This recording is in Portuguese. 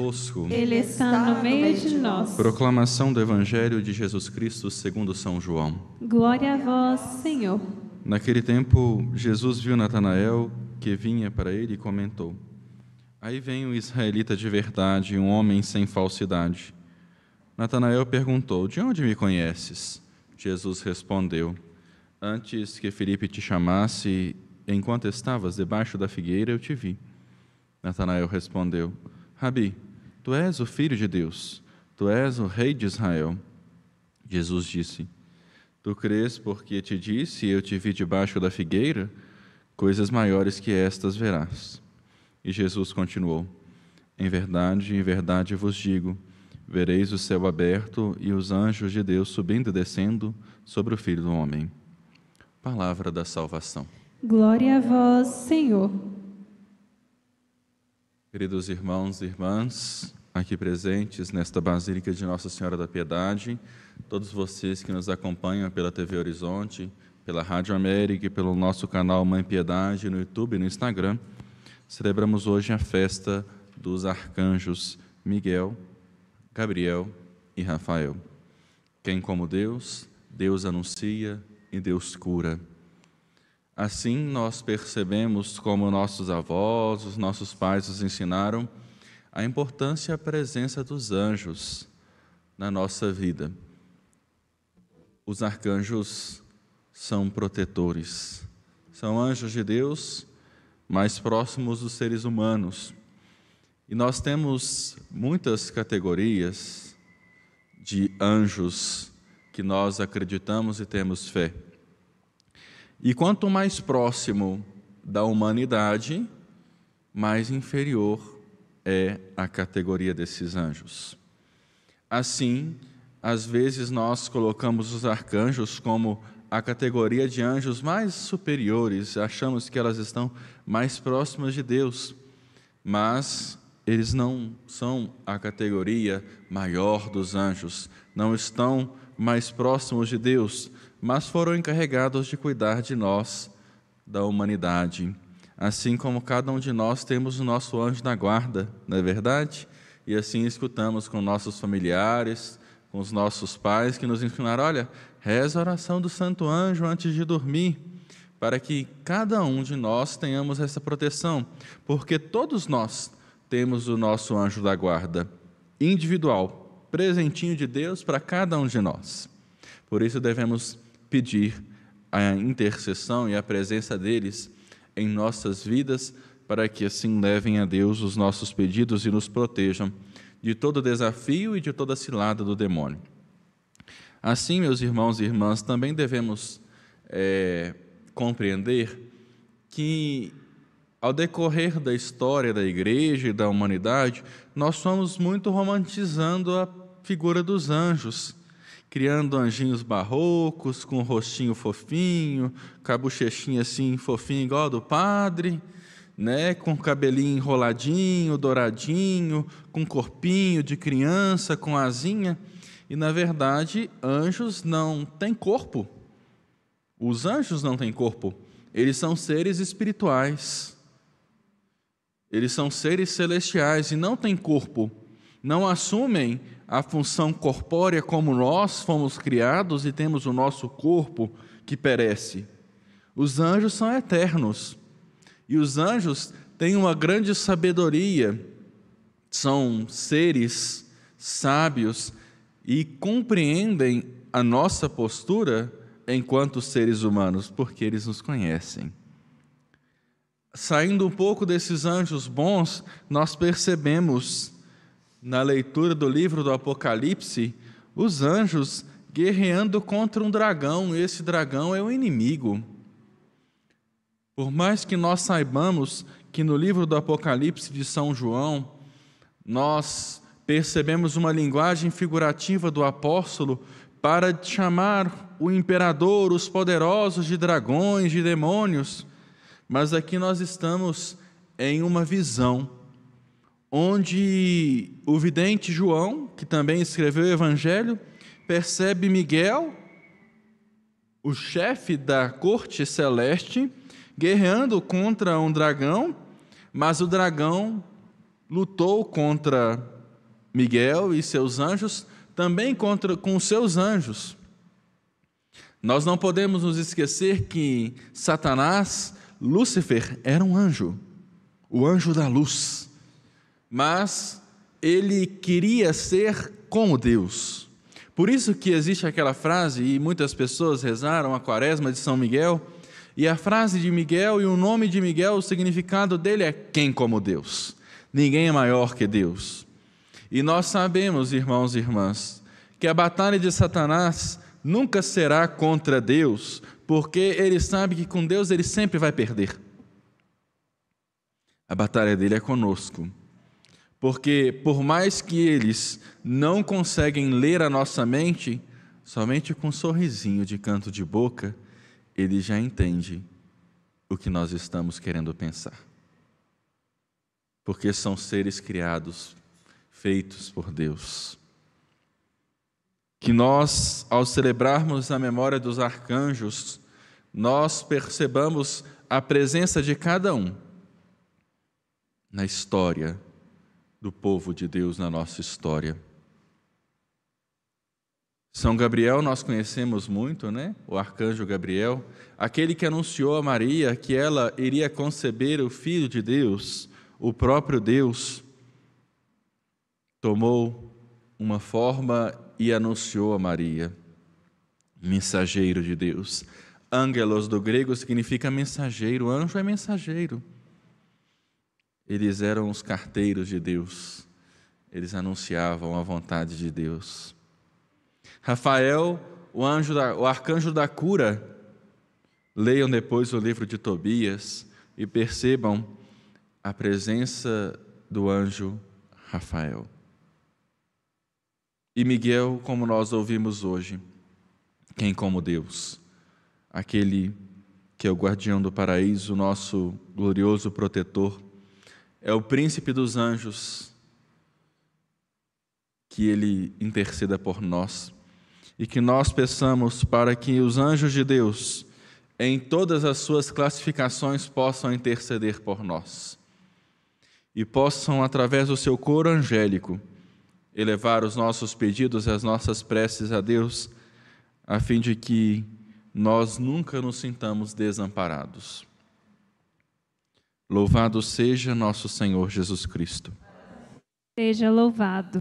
convosco. Ele está no meio de nós. Proclamação do Evangelho de Jesus Cristo segundo São João. Glória a vós, Senhor. Naquele tempo, Jesus viu Natanael que vinha para ele e comentou: Aí vem o israelita de verdade, um homem sem falsidade. Natanael perguntou: De onde me conheces? Jesus respondeu: Antes que Felipe te chamasse, enquanto estavas debaixo da figueira, eu te vi. Natanael respondeu: Rabi, Tu és o Filho de Deus, tu és o Rei de Israel. Jesus disse: Tu crês porque te disse, eu te vi debaixo da figueira, coisas maiores que estas verás. E Jesus continuou: Em verdade, em verdade vos digo: vereis o céu aberto e os anjos de Deus subindo e descendo sobre o Filho do Homem. Palavra da salvação. Glória a vós, Senhor. Queridos irmãos e irmãs, aqui presentes nesta Basílica de Nossa Senhora da Piedade, todos vocês que nos acompanham pela TV Horizonte, pela Rádio América e pelo nosso canal Mãe Piedade no YouTube e no Instagram, celebramos hoje a festa dos arcanjos Miguel, Gabriel e Rafael. Quem como Deus, Deus anuncia e Deus cura. Assim, nós percebemos como nossos avós, os nossos pais nos ensinaram a importância e a presença dos anjos na nossa vida. Os arcanjos são protetores, são anjos de Deus mais próximos dos seres humanos. E nós temos muitas categorias de anjos que nós acreditamos e temos fé. E quanto mais próximo da humanidade, mais inferior é a categoria desses anjos. Assim, às vezes nós colocamos os arcanjos como a categoria de anjos mais superiores, achamos que elas estão mais próximas de Deus, mas eles não são a categoria maior dos anjos, não estão mais próximos de Deus, mas foram encarregados de cuidar de nós, da humanidade. Assim como cada um de nós temos o nosso anjo da guarda, não é verdade? E assim escutamos com nossos familiares, com os nossos pais que nos ensinaram: olha, reza a oração do Santo Anjo antes de dormir, para que cada um de nós tenhamos essa proteção, porque todos nós temos o nosso anjo da guarda, individual, presentinho de Deus para cada um de nós. Por isso devemos pedir a intercessão e a presença deles em nossas vidas, para que assim levem a Deus os nossos pedidos e nos protejam de todo desafio e de toda cilada do demônio. Assim, meus irmãos e irmãs, também devemos é, compreender que, ao decorrer da história da igreja e da humanidade, nós somos muito romantizando a figura dos anjos criando anjinhos barrocos, com rostinho fofinho, com a bochechinha assim fofinha igual a do padre, né? com o cabelinho enroladinho, douradinho, com corpinho de criança, com asinha. E na verdade, anjos não têm corpo. Os anjos não têm corpo. Eles são seres espirituais. Eles são seres celestiais e não têm corpo. Não assumem a função corpórea como nós fomos criados e temos o nosso corpo que perece. Os anjos são eternos. E os anjos têm uma grande sabedoria. São seres sábios e compreendem a nossa postura enquanto seres humanos, porque eles nos conhecem. Saindo um pouco desses anjos bons, nós percebemos na leitura do livro do Apocalipse, os anjos guerreando contra um dragão, esse dragão é o inimigo. Por mais que nós saibamos que no livro do Apocalipse de São João, nós percebemos uma linguagem figurativa do apóstolo para chamar o imperador, os poderosos de dragões, de demônios, mas aqui nós estamos em uma visão onde o vidente João, que também escreveu o Evangelho, percebe Miguel, o chefe da corte celeste, guerreando contra um dragão, mas o dragão lutou contra Miguel e seus anjos, também contra com seus anjos. Nós não podemos nos esquecer que Satanás, Lúcifer, era um anjo, o anjo da luz mas ele queria ser como Deus. Por isso que existe aquela frase, e muitas pessoas rezaram a quaresma de São Miguel, e a frase de Miguel e o nome de Miguel, o significado dele é quem como Deus. Ninguém é maior que Deus. E nós sabemos, irmãos e irmãs, que a batalha de Satanás nunca será contra Deus, porque ele sabe que com Deus ele sempre vai perder. A batalha dele é conosco. Porque, por mais que eles não conseguem ler a nossa mente, somente com um sorrisinho de canto de boca, ele já entende o que nós estamos querendo pensar. Porque são seres criados, feitos por Deus. Que nós, ao celebrarmos a memória dos arcanjos, nós percebamos a presença de cada um na história do povo de Deus na nossa história. São Gabriel nós conhecemos muito, né? O arcanjo Gabriel, aquele que anunciou a Maria que ela iria conceber o filho de Deus, o próprio Deus, tomou uma forma e anunciou a Maria, mensageiro de Deus. Ângelos do grego significa mensageiro, anjo é mensageiro. Eles eram os carteiros de Deus, eles anunciavam a vontade de Deus. Rafael, o, anjo da, o arcanjo da cura, leiam depois o livro de Tobias e percebam a presença do anjo Rafael. E Miguel, como nós ouvimos hoje, quem como Deus, aquele que é o guardião do paraíso, o nosso glorioso protetor é o príncipe dos anjos, que ele interceda por nós e que nós peçamos para que os anjos de Deus, em todas as suas classificações, possam interceder por nós e possam, através do seu coro angélico, elevar os nossos pedidos e as nossas preces a Deus, a fim de que nós nunca nos sintamos desamparados. Louvado seja nosso Senhor Jesus Cristo. Seja louvado.